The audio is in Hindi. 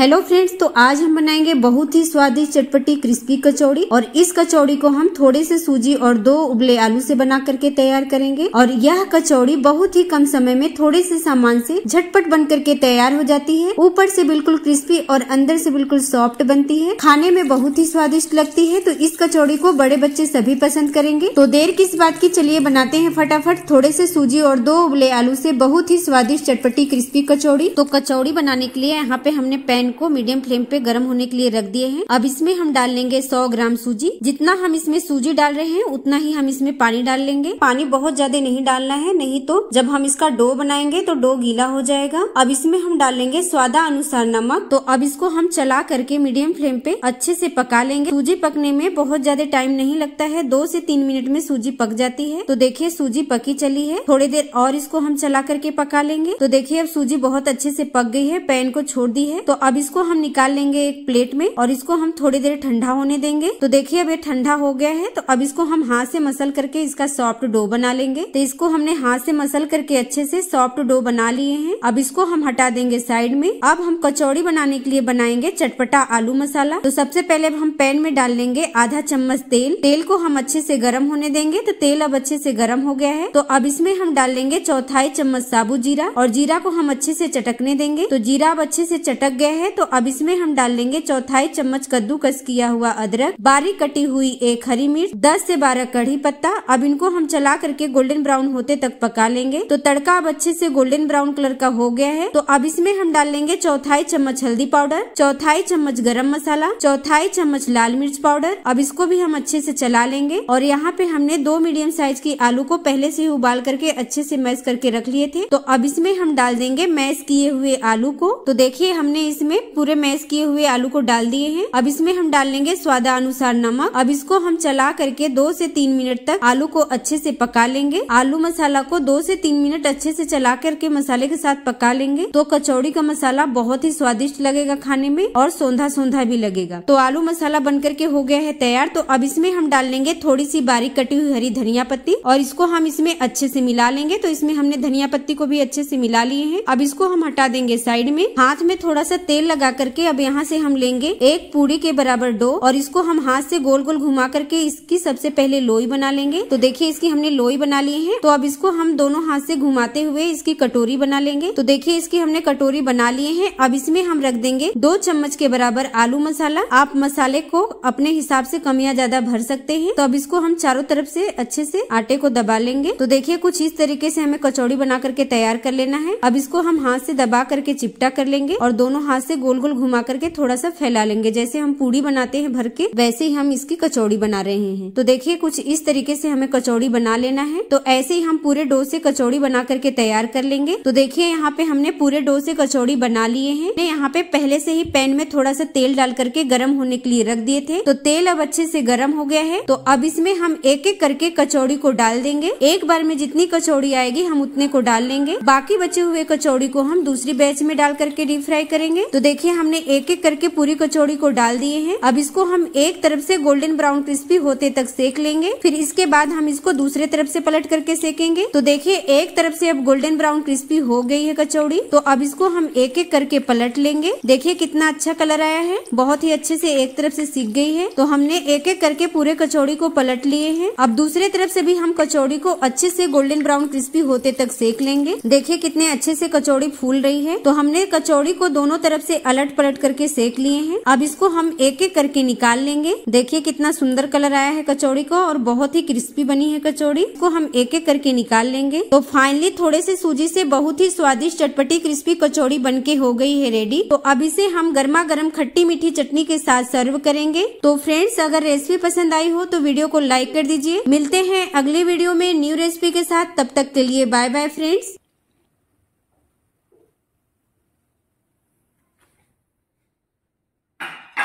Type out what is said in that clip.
हेलो फ्रेंड्स तो आज हम बनाएंगे बहुत ही स्वादिष्ट चटपटी क्रिस्पी कचौड़ी और इस कचौड़ी को हम थोड़े से सूजी और दो उबले आलू से बना करके तैयार करेंगे और यह कचौड़ी बहुत ही कम समय में थोड़े से सामान से झटपट बन करके तैयार हो जाती है ऊपर से बिल्कुल क्रिस्पी और अंदर से बिल्कुल सॉफ्ट बनती है खाने में बहुत ही स्वादिष्ट लगती है तो इस कचौड़ी को बड़े बच्चे सभी पसंद करेंगे तो देर किस बात की चलिए बनाते हैं फटाफट थोड़े से सूजी और दो उबले आलू से बहुत ही स्वादिष्ट चटपटी क्रिस्पी कचौड़ी तो कचौड़ी बनाने के लिए यहाँ पे हमने पैन पैन को मीडियम फ्लेम पे गर्म होने के लिए रख दिए हैं अब इसमें हम डाल लेंगे सौ ग्राम सूजी जितना हम इसमें सूजी डाल रहे हैं उतना ही हम इसमें पानी डाल लेंगे पानी बहुत ज्यादा नहीं डालना है नहीं तो जब हम इसका डो बनाएंगे तो डो गीला हो जाएगा अब इसमें हम डालेंगे स्वादा अनुसार नमक तो अब इसको हम चला करके मीडियम फ्लेम पे अच्छे से पका लेंगे सूजी पकने में बहुत ज्यादा टाइम नहीं लगता है दो से तीन मिनट में सूजी पक जाती है तो देखिए सूजी पकी चली है थोड़ी देर और इसको हम चला करके पका लेंगे तो देखिए अब सूजी बहुत अच्छे से पक गई है पैन को छोड़ दी है तो अब अब इसको हम निकाल लेंगे एक प्लेट में और इसको हम थोड़ी देर ठंडा होने देंगे तो देखिए अब ये ठंडा हो गया है तो अब इसको हम हाथ से मसल करके इसका सॉफ्ट डो बना लेंगे तो इसको हमने हाथ से मसल करके अच्छे से सॉफ्ट डो बना लिए हैं अब इसको हम हटा देंगे साइड में अब हम कचौड़ी बनाने के लिए बनाएंगे चटपटा आलू मसाला तो सबसे पहले अब हम पैन में डाल लेंगे आधा चम्मच तेल तेल को हम अच्छे से गर्म होने देंगे तो तेल अब अच्छे से गर्म हो गया है तो अब इसमें हम डाल लेंगे चौथाई चम्मच साबुत जीरा और जीरा को हम अच्छे से चटकने देंगे तो जीरा अब अच्छे से चटक गया है हैं तो अब इसमें हम डाल लेंगे चौथाई चम्मच कद्दूकस किया हुआ अदरक बारीक कटी हुई एक हरी मिर्च दस से बारह कढ़ी पत्ता अब इनको हम चला करके गोल्डन ब्राउन होते तक पका लेंगे तो तड़का अब अच्छे से गोल्डन ब्राउन कलर का हो गया है तो अब इसमें हम डाल लेंगे चौथाई चम्मच हल्दी पाउडर चौथाई चम्मच गरम मसाला चौथाई चम्मच लाल मिर्च पाउडर अब इसको भी हम अच्छे से चला लेंगे और यहाँ पे हमने दो मीडियम साइज की आलू को पहले से ही उबाल करके अच्छे से मैश करके रख लिए थे तो अब इसमें हम डाल देंगे मैश किए हुए आलू को तो देखिए हमने इसमें हुए पूरे मैश किए हुए आलू को डाल दिए हैं अब इसमें हम डाल लेंगे स्वादानुसार नमक अब इसको हम चला करके दो से तीन मिनट तक आलू को अच्छे से पका लेंगे आलू मसाला को दो से तीन मिनट अच्छे से चला करके मसाले के साथ पका लेंगे तो कचौड़ी का मसाला बहुत ही स्वादिष्ट लगेगा खाने में और सौंधा सौंधा भी लगेगा तो आलू मसाला बन करके हो गया है तैयार तो अब इसमें हम डाल लेंगे थोड़ी सी बारीक कटी हुई हरी धनिया पत्ती और इसको हम इसमें अच्छे से मिला लेंगे तो इसमें हमने धनिया पत्ती को भी अच्छे से मिला लिए है अब इसको हम हटा देंगे साइड में हाथ में थोड़ा सा तेल तेल लगा करके अब यहाँ से हम लेंगे एक पूड़ी के बराबर डो और इसको हम हाथ से गोल गोल घुमा करके इसकी सबसे पहले लोई बना लेंगे तो देखिए इसकी हमने लोई बना ली है तो अब इसको हम दोनों हाथ से घुमाते हुए इसकी कटोरी बना लेंगे तो देखिए इसकी हमने कटोरी बना लिए है अब इसमें हम रख देंगे दो चम्मच के बराबर आलू मसाला आप मसाले को अपने हिसाब से कम या ज्यादा भर सकते हैं तो अब इसको हम चारों तरफ से अच्छे से आटे को दबा लेंगे तो देखिए कुछ इस तरीके से हमें कचौड़ी बना करके तैयार कर लेना है अब इसको हम हाथ से दबा करके चिपटा कर लेंगे और दोनों हाथ से इसे गोल गोल घुमा करके थोड़ा सा फैला लेंगे जैसे हम पूड़ी बनाते हैं भर के वैसे ही हम इसकी कचौड़ी बना रहे हैं तो देखिए कुछ इस तरीके से हमें कचौड़ी बना लेना है तो ऐसे ही हम पूरे डो से कचौड़ी बना करके तैयार कर लेंगे तो देखिए यहाँ पे हमने पूरे डो से कचौड़ी बना लिए हैं यहाँ पे पहले से ही पैन में थोड़ा सा तेल डाल करके गर्म होने के लिए रख दिए थे तो तेल अब अच्छे से गर्म हो गया है तो अब इसमें हम एक एक करके कचौड़ी को डाल देंगे एक बार में जितनी कचौड़ी आएगी हम उतने को डाल लेंगे बाकी बचे हुए कचौड़ी को हम दूसरी बैच में डाल करके डीप फ्राई करेंगे तो देखिए हमने एक एक करके पूरी कचौड़ी को डाल दिए हैं अब इसको हम एक तरफ से गोल्डन ब्राउन क्रिस्पी होते तक सेक लेंगे फिर इसके बाद हम इसको दूसरे तरफ से पलट करके सेकेंगे तो देखिए एक तरफ से अब गोल्डन ब्राउन क्रिस्पी हो गई है कचौड़ी तो अब इसको हम एक एक करके पलट लेंगे देखिए कितना अच्छा कलर आया है बहुत ही अच्छे से एक तरफ से सीख गई है तो हमने एक एक करके पूरे कचौड़ी को पलट लिए है अब दूसरे तरफ से भी हम कचौड़ी को अच्छे से गोल्डन ब्राउन क्रिस्पी होते तक सेक लेंगे देखिये कितने अच्छे से कचौड़ी फूल रही है तो हमने कचौड़ी को दोनों तरफ से से अलट पलट करके सेक लिए हैं अब इसको हम एक एक करके निकाल लेंगे देखिए कितना सुंदर कलर आया है कचौड़ी को और बहुत ही क्रिस्पी बनी है कचौड़ी इसको हम एक एक करके निकाल लेंगे तो फाइनली थोड़े से सूजी से बहुत ही स्वादिष्ट चटपटी क्रिस्पी कचौड़ी बन के हो गई है रेडी तो अब इसे हम गर्मा गर्म खट्टी मीठी चटनी के साथ सर्व करेंगे तो फ्रेंड्स अगर रेसिपी पसंद आई हो तो वीडियो को लाइक कर दीजिए मिलते हैं अगले वीडियो में न्यू रेसिपी के साथ तब तक के लिए बाय बाय फ्रेंड्स